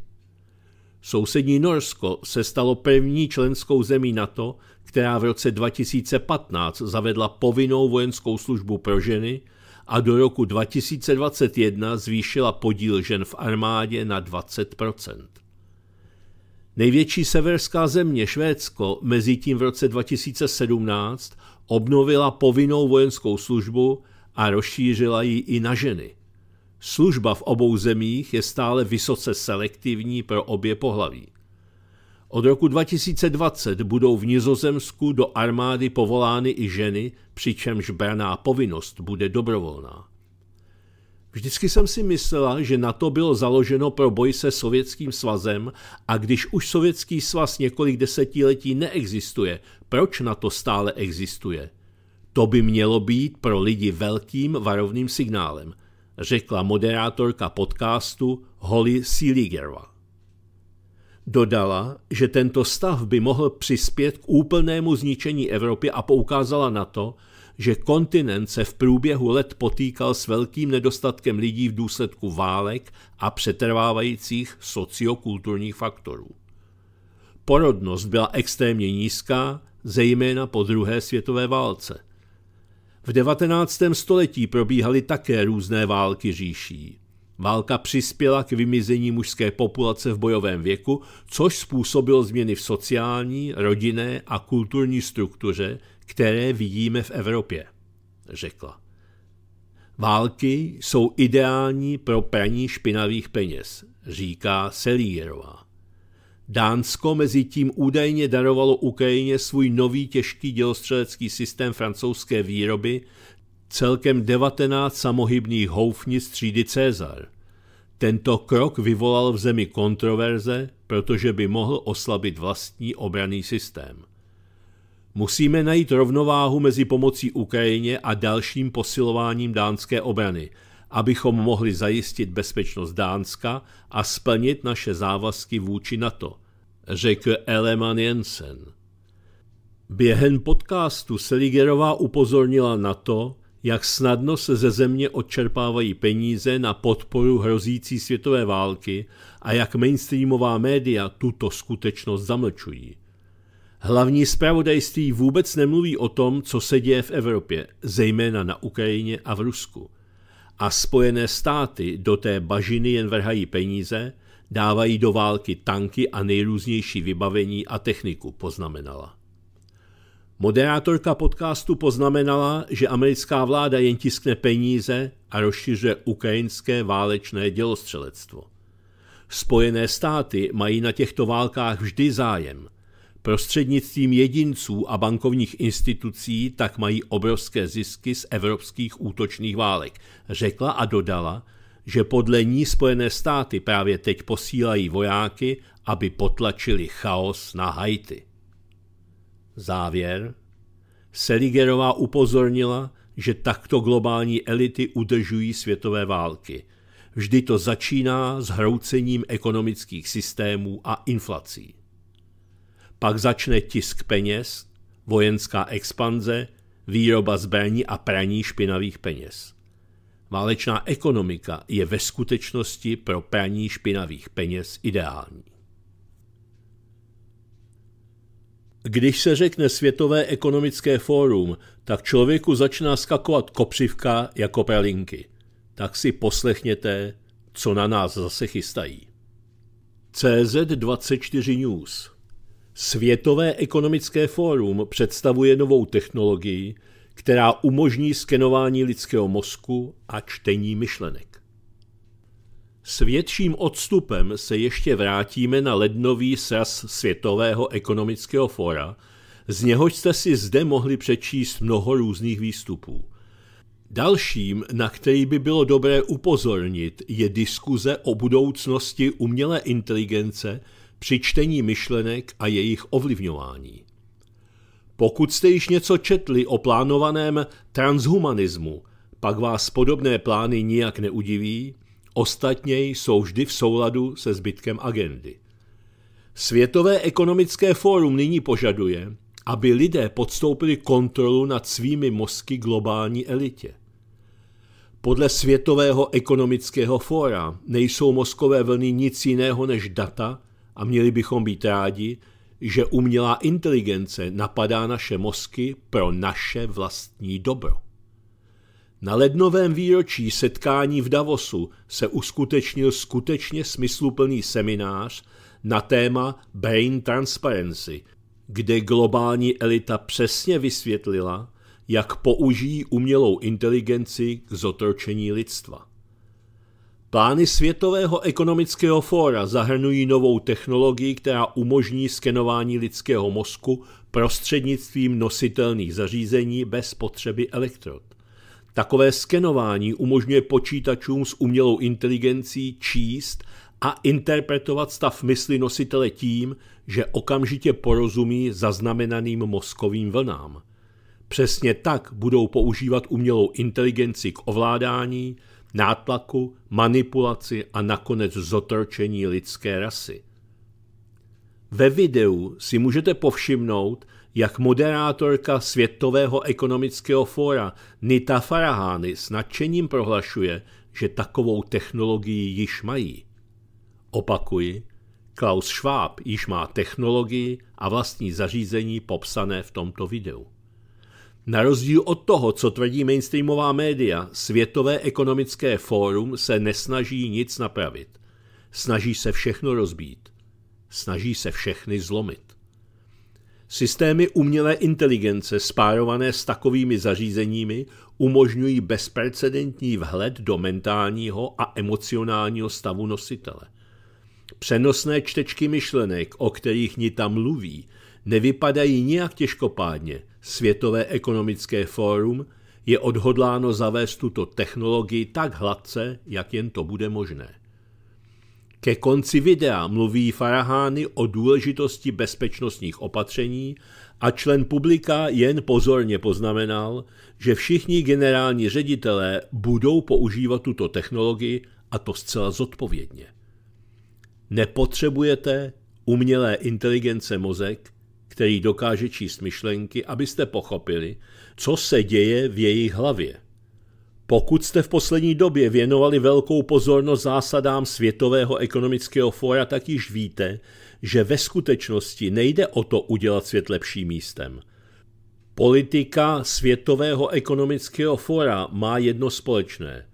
Sousední Norsko se stalo první členskou zemí NATO, která v roce 2015 zavedla povinnou vojenskou službu pro ženy a do roku 2021 zvýšila podíl žen v armádě na 20 Největší severská země Švédsko mezi tím v roce 2017 obnovila povinnou vojenskou službu a rozšířila ji i na ženy. Služba v obou zemích je stále vysoce selektivní pro obě pohlaví. Od roku 2020 budou v Nizozemsku do armády povolány i ženy, přičemž braná povinnost bude dobrovolná. Vždycky jsem si myslela, že na to bylo založeno pro boj se Sovětským svazem a když už Sovětský svaz několik desetiletí neexistuje, proč na to stále existuje? To by mělo být pro lidi velkým varovným signálem, řekla moderátorka podcastu Holly Seeligerova. Dodala, že tento stav by mohl přispět k úplnému zničení Evropy a poukázala na to, že kontinent se v průběhu let potýkal s velkým nedostatkem lidí v důsledku válek a přetrvávajících sociokulturních faktorů. Porodnost byla extrémně nízká, zejména po druhé světové válce. V 19. století probíhaly také různé války říší. Válka přispěla k vymizení mužské populace v bojovém věku, což způsobilo změny v sociální, rodinné a kulturní struktuře, které vidíme v Evropě, řekla. Války jsou ideální pro praní špinavých peněz, říká Selírová. Dánsko mezi tím údajně darovalo Ukrajině svůj nový těžký dělostřelecký systém francouzské výroby celkem 19 samohybných houfnic třídy Cezar. Tento krok vyvolal v zemi kontroverze, protože by mohl oslabit vlastní obraný systém. Musíme najít rovnováhu mezi pomocí Ukrajině a dalším posilováním dánské obrany, abychom mohli zajistit bezpečnost Dánska a splnit naše závazky vůči NATO, řekl Eleman Jensen. Během podcastu Seligerová upozornila na to, jak snadno se ze země odčerpávají peníze na podporu hrozící světové války a jak mainstreamová média tuto skutečnost zamlčují. Hlavní zpravodajství vůbec nemluví o tom, co se děje v Evropě, zejména na Ukrajině a v Rusku. A Spojené státy do té bažiny jen vrhají peníze, dávají do války tanky a nejrůznější vybavení a techniku, poznamenala. Moderátorka podcastu poznamenala, že americká vláda jen tiskne peníze a rozšiřuje ukrajinské válečné dělostřelectvo. Spojené státy mají na těchto válkách vždy zájem. Prostřednictvím jedinců a bankovních institucí tak mají obrovské zisky z evropských útočných válek, řekla a dodala, že podle ní Spojené státy právě teď posílají vojáky, aby potlačili chaos na Haiti. Závěr. Seligerová upozornila, že takto globální elity udržují světové války. Vždy to začíná s hroucením ekonomických systémů a inflací. Pak začne tisk peněz, vojenská expanze, výroba zbraní a praní špinavých peněz. Válečná ekonomika je ve skutečnosti pro praní špinavých peněz ideální. Když se řekne Světové ekonomické fórum, tak člověku začíná skakovat kopřivka jako pelinky. Tak si poslechněte, co na nás zase chystají. CZ24 News Světové ekonomické fórum představuje novou technologii, která umožní skenování lidského mozku a čtení myšlenek. S větším odstupem se ještě vrátíme na lednový sraz Světového ekonomického fora, z něhož jste si zde mohli přečíst mnoho různých výstupů. Dalším, na který by bylo dobré upozornit, je diskuze o budoucnosti umělé inteligence při čtení myšlenek a jejich ovlivňování. Pokud jste již něco četli o plánovaném transhumanismu, pak vás podobné plány nijak neudiví, ostatně jsou vždy v souladu se zbytkem agendy. Světové ekonomické fórum nyní požaduje, aby lidé podstoupili kontrolu nad svými mozky globální elitě. Podle Světového ekonomického fóra nejsou mozkové vlny nic jiného než data a měli bychom být rádi, že umělá inteligence napadá naše mozky pro naše vlastní dobro. Na lednovém výročí setkání v Davosu se uskutečnil skutečně smysluplný seminář na téma Brain Transparency, kde globální elita přesně vysvětlila, jak použijí umělou inteligenci k zotročení lidstva. Plány Světového ekonomického fóra zahrnují novou technologii, která umožní skenování lidského mozku prostřednictvím nositelných zařízení bez potřeby elektrod. Takové skenování umožňuje počítačům s umělou inteligencí číst a interpretovat stav mysli nositele tím, že okamžitě porozumí zaznamenaným mozkovým vlnám. Přesně tak budou používat umělou inteligenci k ovládání, nátlaku, manipulaci a nakonec zotročení lidské rasy. Ve videu si můžete povšimnout, jak moderátorka Světového ekonomického fóra Nita Farahany s nadšením prohlašuje, že takovou technologii již mají. Opakuji, Klaus Schwab již má technologii a vlastní zařízení popsané v tomto videu. Na rozdíl od toho, co tvrdí mainstreamová média, Světové ekonomické fórum se nesnaží nic napravit. Snaží se všechno rozbít. Snaží se všechny zlomit. Systémy umělé inteligence spárované s takovými zařízeními umožňují bezprecedentní vhled do mentálního a emocionálního stavu nositele. Přenosné čtečky myšlenek, o kterých Nita mluví, nevypadají nijak těžkopádně. Světové ekonomické fórum je odhodláno zavést tuto technologii tak hladce, jak jen to bude možné. Ke konci videa mluví Farahány o důležitosti bezpečnostních opatření a člen publika jen pozorně poznamenal, že všichni generální ředitelé budou používat tuto technologii a to zcela zodpovědně. Nepotřebujete umělé inteligence mozek, který dokáže číst myšlenky, abyste pochopili, co se děje v jejich hlavě. Pokud jste v poslední době věnovali velkou pozornost zásadám Světového ekonomického fóra, tak již víte, že ve skutečnosti nejde o to udělat svět lepším místem. Politika Světového ekonomického fóra má jedno společné.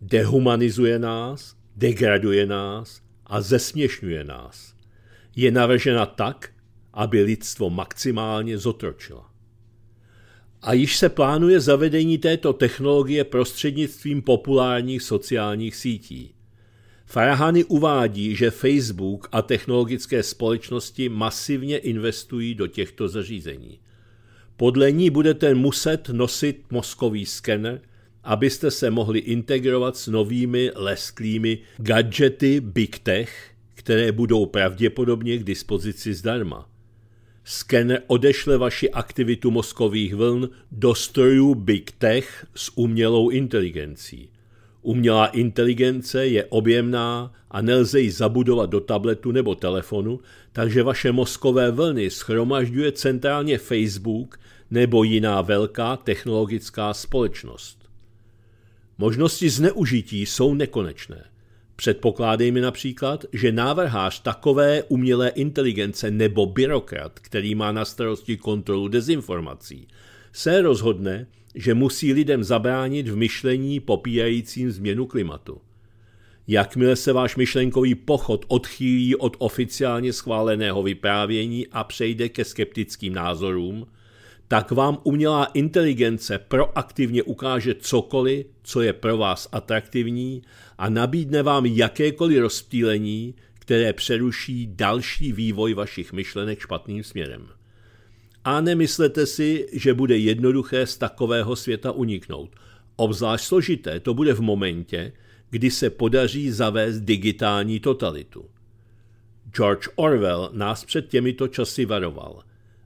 Dehumanizuje nás, degraduje nás a zesměšňuje nás. Je navržena tak, aby lidstvo maximálně zotročila a již se plánuje zavedení této technologie prostřednictvím populárních sociálních sítí. Farahany uvádí, že Facebook a technologické společnosti masivně investují do těchto zařízení. Podle ní budete muset nosit mozkový skener, abyste se mohli integrovat s novými lesklými gadgety Big Tech, které budou pravděpodobně k dispozici zdarma. Skener odešle vaši aktivitu mozkových vln do strojů Big Tech s umělou inteligencí. Umělá inteligence je objemná a nelze ji zabudovat do tabletu nebo telefonu, takže vaše mozkové vlny schromažďuje centrálně Facebook nebo jiná velká technologická společnost. Možnosti zneužití jsou nekonečné – Předpokládejme například, že návrhář takové umělé inteligence nebo byrokrat, který má na starosti kontrolu dezinformací, se rozhodne, že musí lidem zabránit v myšlení popíjajícím změnu klimatu. Jakmile se váš myšlenkový pochod odchýlí od oficiálně schváleného vyprávění a přejde ke skeptickým názorům, tak vám umělá inteligence proaktivně ukáže cokoliv, co je pro vás atraktivní a nabídne vám jakékoliv rozptýlení, které přeruší další vývoj vašich myšlenek špatným směrem. A nemyslete si, že bude jednoduché z takového světa uniknout. Obzvlášť složité to bude v momentě, kdy se podaří zavést digitální totalitu. George Orwell nás před těmito časy varoval.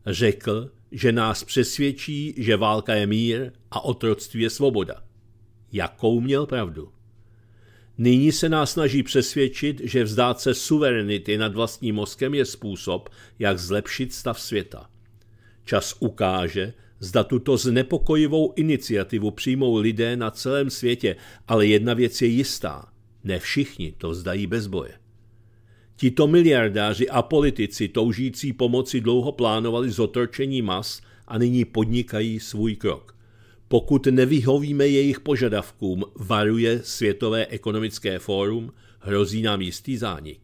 Řekl, že nás přesvědčí, že válka je mír a otroctví je svoboda. Jakou měl pravdu? Nyní se nás snaží přesvědčit, že vzdát se suverenity nad vlastním mozkem je způsob, jak zlepšit stav světa. Čas ukáže, zda tuto znepokojivou iniciativu přijmou lidé na celém světě, ale jedna věc je jistá. Ne všichni to vzdají bez boje. Tito miliardáři a politici toužící pomoci dlouho plánovali zotročení mas a nyní podnikají svůj krok. Pokud nevyhovíme jejich požadavkům, varuje Světové ekonomické fórum, hrozí nám jistý zánik.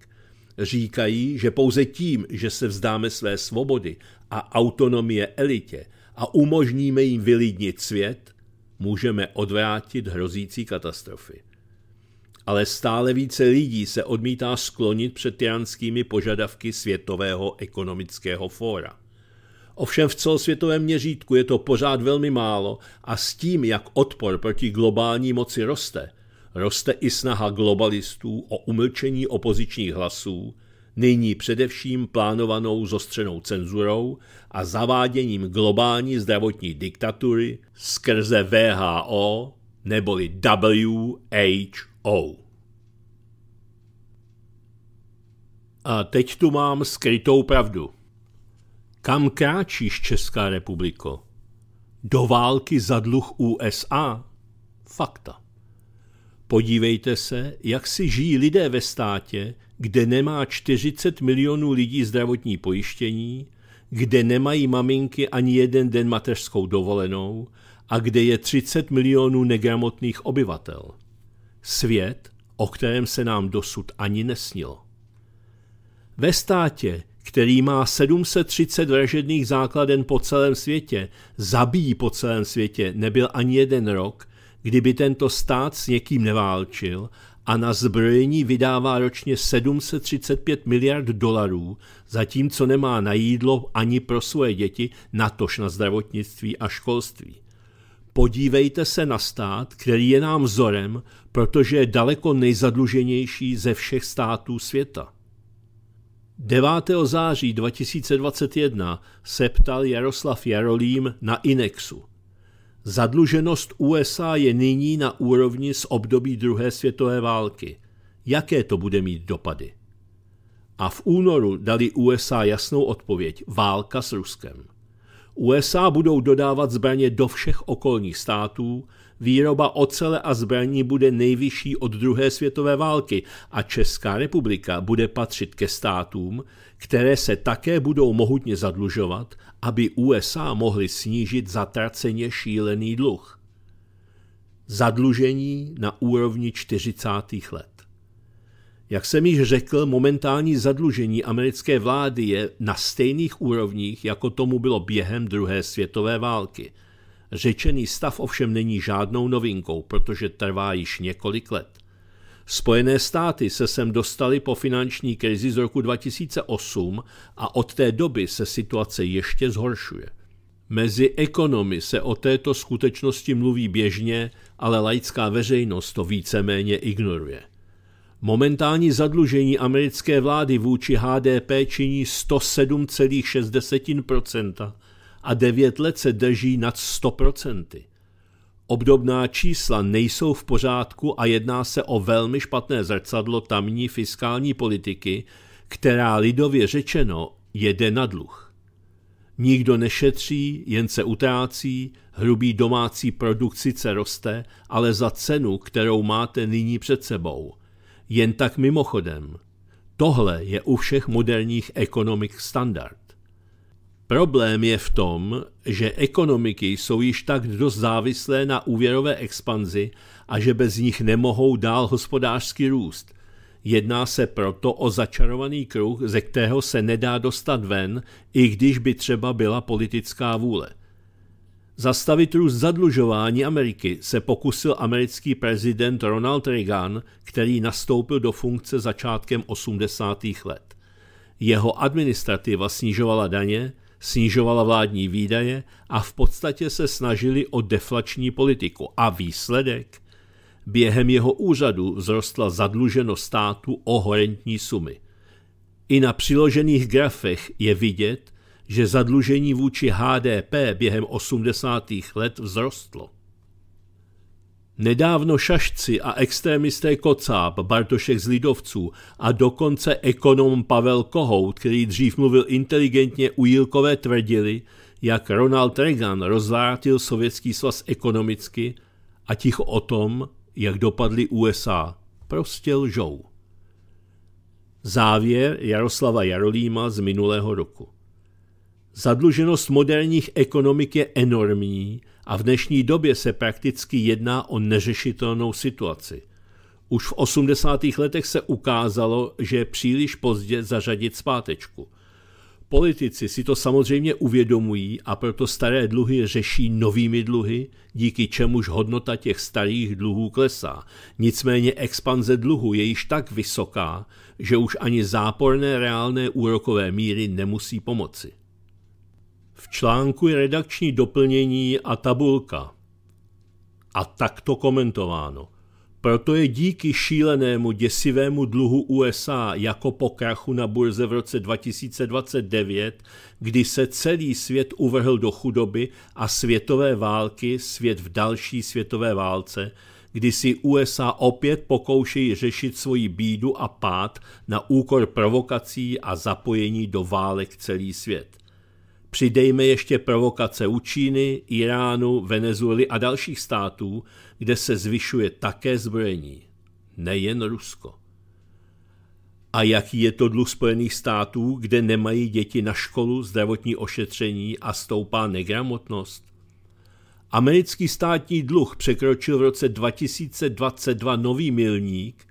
Říkají, že pouze tím, že se vzdáme své svobody a autonomie elitě a umožníme jim vylídnit svět, můžeme odvrátit hrozící katastrofy ale stále více lidí se odmítá sklonit před tyranskými požadavky Světového ekonomického fóra. Ovšem v celosvětovém měřítku je to pořád velmi málo a s tím, jak odpor proti globální moci roste, roste i snaha globalistů o umlčení opozičních hlasů, nyní především plánovanou zostřenou cenzurou a zaváděním globální zdravotní diktatury skrze VHO neboli WHO. O. A teď tu mám skrytou pravdu. Kam kráčíš, Česká republiko? Do války za dluh USA? Fakta. Podívejte se, jak si žijí lidé ve státě, kde nemá 40 milionů lidí zdravotní pojištění, kde nemají maminky ani jeden den mateřskou dovolenou a kde je 30 milionů negramotných obyvatel. Svět, o kterém se nám dosud ani nesnilo. Ve státě, který má 730 vražedných základen po celém světě, zabíjí po celém světě, nebyl ani jeden rok, kdyby tento stát s někým neválčil a na zbrojení vydává ročně 735 miliard dolarů, zatímco nemá na jídlo ani pro svoje děti, natož na zdravotnictví a školství podívejte se na stát, který je nám vzorem, protože je daleko nejzadluženější ze všech států světa. 9. září 2021 se ptal Jaroslav Jarolím na Inexu. Zadluženost USA je nyní na úrovni z období druhé světové války. Jaké to bude mít dopady? A v únoru dali USA jasnou odpověď – válka s Ruskem. USA budou dodávat zbraně do všech okolních států, výroba ocele a zbraní bude nejvyšší od druhé světové války a Česká republika bude patřit ke státům, které se také budou mohutně zadlužovat, aby USA mohly snížit zatraceně šílený dluh. Zadlužení na úrovni 40. let. Jak jsem již řekl, momentální zadlužení americké vlády je na stejných úrovních, jako tomu bylo během druhé světové války. Řečený stav ovšem není žádnou novinkou, protože trvá již několik let. Spojené státy se sem dostaly po finanční krizi z roku 2008 a od té doby se situace ještě zhoršuje. Mezi ekonomy se o této skutečnosti mluví běžně, ale laická veřejnost to víceméně ignoruje. Momentální zadlužení americké vlády vůči HDP činí 107,6% a 9 let se drží nad 100%. Obdobná čísla nejsou v pořádku a jedná se o velmi špatné zrcadlo tamní fiskální politiky, která lidově řečeno jede na dluh. Nikdo nešetří, jen se utrácí, hrubý domácí produkt sice roste, ale za cenu, kterou máte nyní před sebou – jen tak mimochodem, tohle je u všech moderních ekonomik standard. Problém je v tom, že ekonomiky jsou již tak dost závislé na úvěrové expanzi a že bez nich nemohou dál hospodářský růst. Jedná se proto o začarovaný kruh, ze kterého se nedá dostat ven, i když by třeba byla politická vůle. Zastavit růst zadlužování Ameriky se pokusil americký prezident Ronald Reagan, který nastoupil do funkce začátkem 80. let. Jeho administrativa snižovala daně, snižovala vládní výdaje a v podstatě se snažili o deflační politiku. A výsledek? Během jeho úřadu vzrostla zadluženost státu o horentní sumy. I na přiložených grafech je vidět, že zadlužení vůči HDP během 80. let vzrostlo. Nedávno šašci a extremisté Kocáb, Bartošek z Lidovců a dokonce ekonom Pavel Kohout, který dřív mluvil inteligentně u Jílkové, tvrdili, jak Ronald Reagan rozvrátil Sovětský svaz ekonomicky a ticho o tom, jak dopadly USA. Prostě lžou. Závěr Jaroslava Jarolíma z minulého roku. Zadluženost moderních ekonomik je enormní a v dnešní době se prakticky jedná o neřešitelnou situaci. Už v 80. letech se ukázalo, že je příliš pozdě zařadit zpátečku. Politici si to samozřejmě uvědomují a proto staré dluhy řeší novými dluhy, díky čemuž hodnota těch starých dluhů klesá. Nicméně expanze dluhu je již tak vysoká, že už ani záporné reálné úrokové míry nemusí pomoci. V článku je redakční doplnění a tabulka. A tak to komentováno. Proto je díky šílenému děsivému dluhu USA jako po krachu na burze v roce 2029, kdy se celý svět uvrhl do chudoby a světové války, svět v další světové válce, kdy si USA opět pokoušejí řešit svoji bídu a pád na úkor provokací a zapojení do válek celý svět. Přidejme ještě provokace u Číny, Iránu, Venezuely a dalších států, kde se zvyšuje také zbrojení. Nejen Rusko. A jaký je to dluh Spojených států, kde nemají děti na školu, zdravotní ošetření a stoupá negramotnost? Americký státní dluh překročil v roce 2022 nový milník,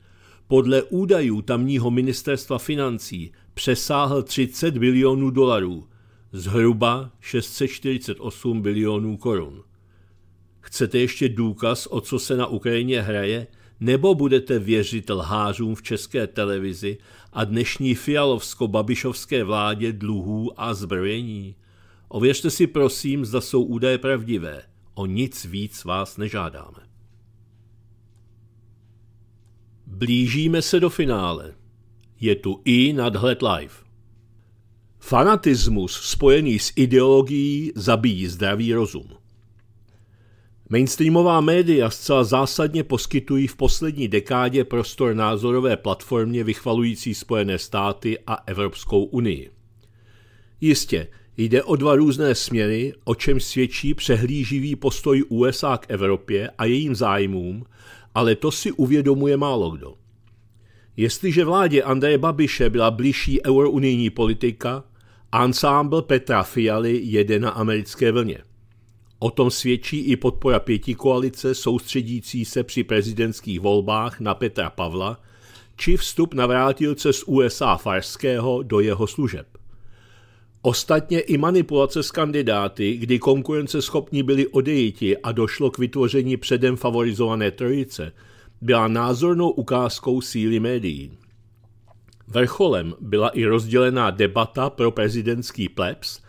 podle údajů tamního ministerstva financí přesáhl 30 bilionů dolarů – zhruba 648 bilionů korun. Chcete ještě důkaz, o co se na Ukrajině hraje, nebo budete věřit lhářům v české televizi a dnešní fialovsko-babišovské vládě dluhů a zbrojení? Ověřte si prosím, zda jsou údaje pravdivé. O nic víc vás nežádáme. Blížíme se do finále. Je tu i nadhled live. Fanatismus spojený s ideologií zabíjí zdravý rozum. Mainstreamová média zcela zásadně poskytují v poslední dekádě prostor názorové platformě vychvalující Spojené státy a Evropskou unii. Jistě, jde o dva různé směry, o čem svědčí přehlíživý postoj USA k Evropě a jejím zájmům, ale to si uvědomuje málo kdo. Jestliže vládě Andreje Babiše byla blížší eurounijní politika, Ansámbl Petra Fialy jede na americké vlně. O tom svědčí i podpora pěti koalice soustředící se při prezidentských volbách na Petra Pavla či vstup navrátilce z USA Farského do jeho služeb. Ostatně i manipulace s kandidáty, kdy konkurenceschopní byli odejiti a došlo k vytvoření předem favorizované trojice, byla názornou ukázkou síly médií. Vrcholem byla i rozdělená debata pro prezidentský plebs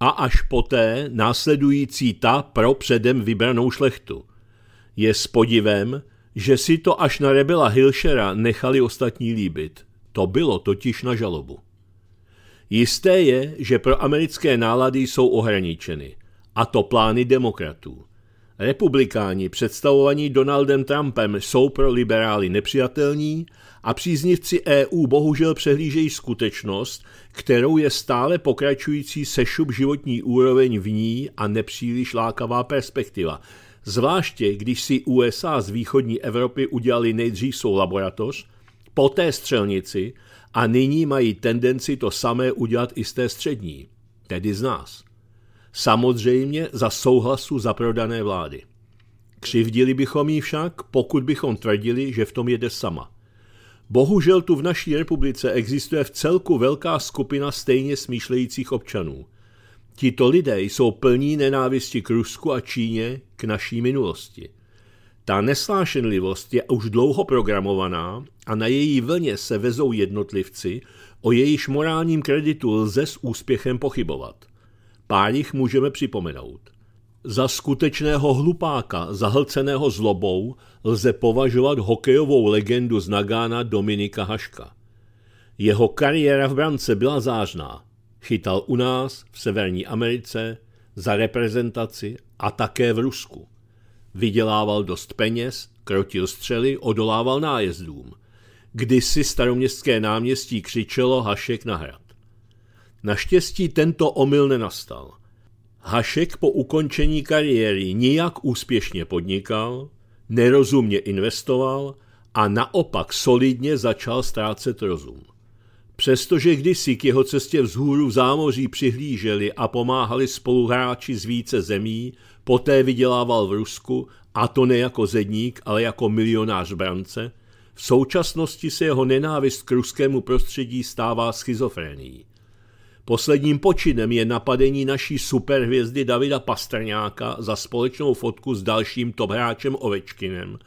a až poté následující ta pro předem vybranou šlechtu. Je s podivem, že si to až na rebela Hilšera nechali ostatní líbit. To bylo totiž na žalobu. Jisté je, že pro americké nálady jsou ohraničeny, a to plány demokratů. Republikáni představovaní Donaldem Trumpem jsou pro liberály nepřijatelní a příznivci EU bohužel přehlížejí skutečnost, kterou je stále pokračující sešup životní úroveň v ní a nepříliš lákavá perspektiva. Zvláště, když si USA z východní Evropy udělali nejdřív svou laboratoř, poté střelnici a nyní mají tendenci to samé udělat i z té střední, tedy z nás. Samozřejmě za souhlasu zaprodané vlády. Křivdili bychom ji však, pokud bychom tvrdili, že v tom jede sama. Bohužel tu v naší republice existuje v celku velká skupina stejně smýšlejících občanů. Tito lidé jsou plní nenávisti k Rusku a Číně, k naší minulosti. Ta neslášenlivost je už dlouho programovaná a na její vlně se vezou jednotlivci, o jejíž morálním kreditu lze s úspěchem pochybovat. Pár jich můžeme připomenout. Za skutečného hlupáka, zahlceného zlobou, lze považovat hokejovou legendu z Nagána Dominika Haška. Jeho kariéra v brance byla zářná. Chytal u nás, v Severní Americe, za reprezentaci a také v Rusku. Vydělával dost peněz, krotil střely, odolával nájezdům. Kdysi staroměstské náměstí křičelo Hašek na hrad. Naštěstí tento omyl nenastal – Hašek po ukončení kariéry nijak úspěšně podnikal, nerozumně investoval a naopak solidně začal ztrácet rozum. Přestože kdysi k jeho cestě vzhůru v zámoří přihlíželi a pomáhali spoluhráči z více zemí, poté vydělával v Rusku, a to ne jako zedník, ale jako milionář brance, v současnosti se jeho nenávist k ruskému prostředí stává schizofrenií. Posledním počinem je napadení naší superhvězdy Davida Pastrňáka za společnou fotku s dalším tobráčem Ovečkinem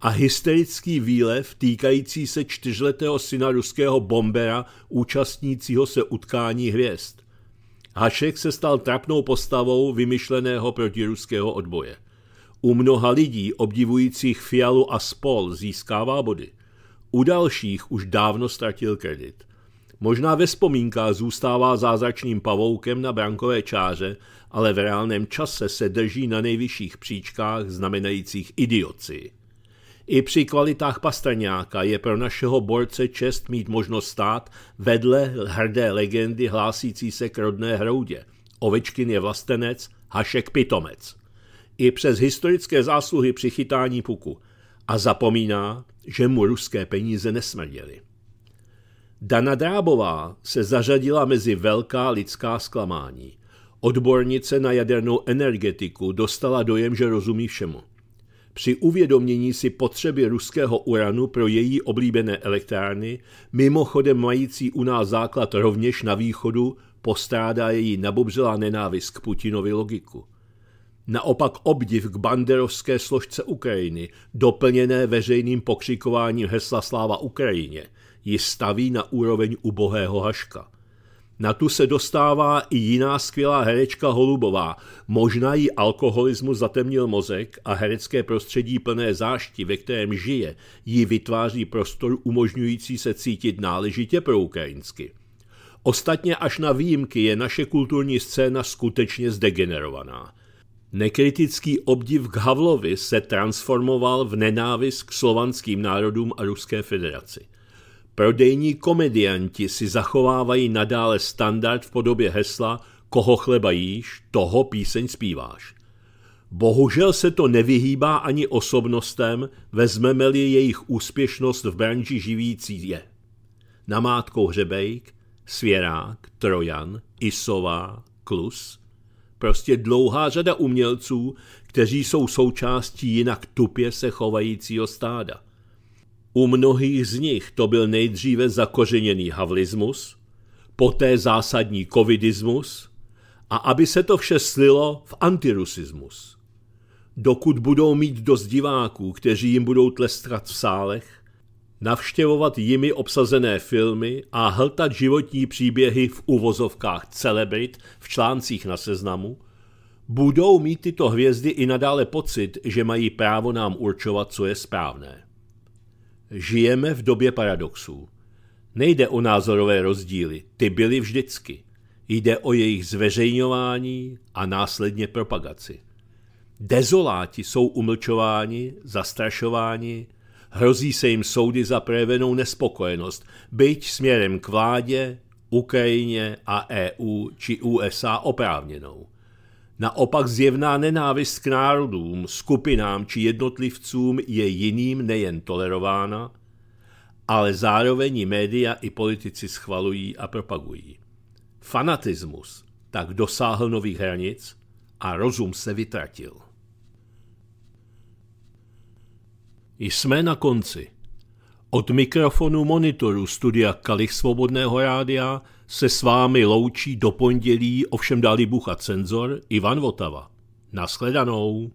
a hysterický výlev týkající se čtyřletého syna ruského bombera účastnícího se utkání hvězd. Hašek se stal trapnou postavou vymyšleného protiruského odboje. U mnoha lidí obdivujících Fialu a spol získává body. U dalších už dávno ztratil kredit. Možná ve vzpomínkách zůstává zázračným pavoukem na brankové čáře, ale v reálném čase se drží na nejvyšších příčkách znamenajících idioci. I při kvalitách Pastrňáka je pro našeho borce čest mít možnost stát vedle hrdé legendy hlásící se k rodné hroudě. Ovečkin je vlastenec, Hašek pitomec. I přes historické zásluhy při chytání puku. A zapomíná, že mu ruské peníze nesmrděly. Dana Drábová se zařadila mezi velká lidská zklamání. Odbornice na jadernou energetiku dostala dojem, že rozumí všemu. Při uvědomění si potřeby ruského uranu pro její oblíbené elektrárny, mimochodem mající u nás základ rovněž na východu, postrádá její nabobřelá nenávist k Putinovi logiku. Naopak obdiv k banderovské složce Ukrajiny, doplněné veřejným pokřikováním hesla Sláva Ukrajině – ji staví na úroveň ubohého Haška. Na tu se dostává i jiná skvělá herečka Holubová. Možná jí alkoholismus zatemnil mozek a herecké prostředí plné zášti, ve kterém žije, ji vytváří prostor umožňující se cítit náležitě pro ukrajinsky. Ostatně až na výjimky je naše kulturní scéna skutečně zdegenerovaná. Nekritický obdiv k Havlovi se transformoval v nenávist k slovanským národům a Ruské federaci. Prodejní komedianti si zachovávají nadále standard v podobě hesla koho chleba jíš, toho píseň zpíváš. Bohužel se to nevyhýbá ani osobnostem, vezmeme-li jejich úspěšnost v branži živící je. Namátkou Hřebejk, Svěrák, Trojan, Isová, Klus. Prostě dlouhá řada umělců, kteří jsou součástí jinak tupě se chovajícího stáda. U mnohých z nich to byl nejdříve zakořeněný havlismus, poté zásadní covidismus a aby se to vše slilo v antirusismus. Dokud budou mít dost diváků, kteří jim budou tlestrat v sálech, navštěvovat jimi obsazené filmy a hltat životní příběhy v uvozovkách celebrit v článcích na seznamu, budou mít tyto hvězdy i nadále pocit, že mají právo nám určovat, co je správné. Žijeme v době paradoxů. Nejde o názorové rozdíly, ty byly vždycky. Jde o jejich zveřejňování a následně propagaci. Dezoláti jsou umlčováni, zastrašováni, hrozí se jim soudy za projevenou nespokojenost, byť směrem k vládě, Ukrajině a EU či USA oprávněnou. Naopak zjevná nenávist k národům, skupinám či jednotlivcům je jiným nejen tolerována, ale zároveň i média i politici schvalují a propagují. Fanatismus tak dosáhl nových hranic a rozum se vytratil. Jsme na konci. Od mikrofonu monitoru studia Kalich Svobodného rádia se s vámi loučí do pondělí ovšem dali bucha cenzor Ivan Votava. Naschledanou.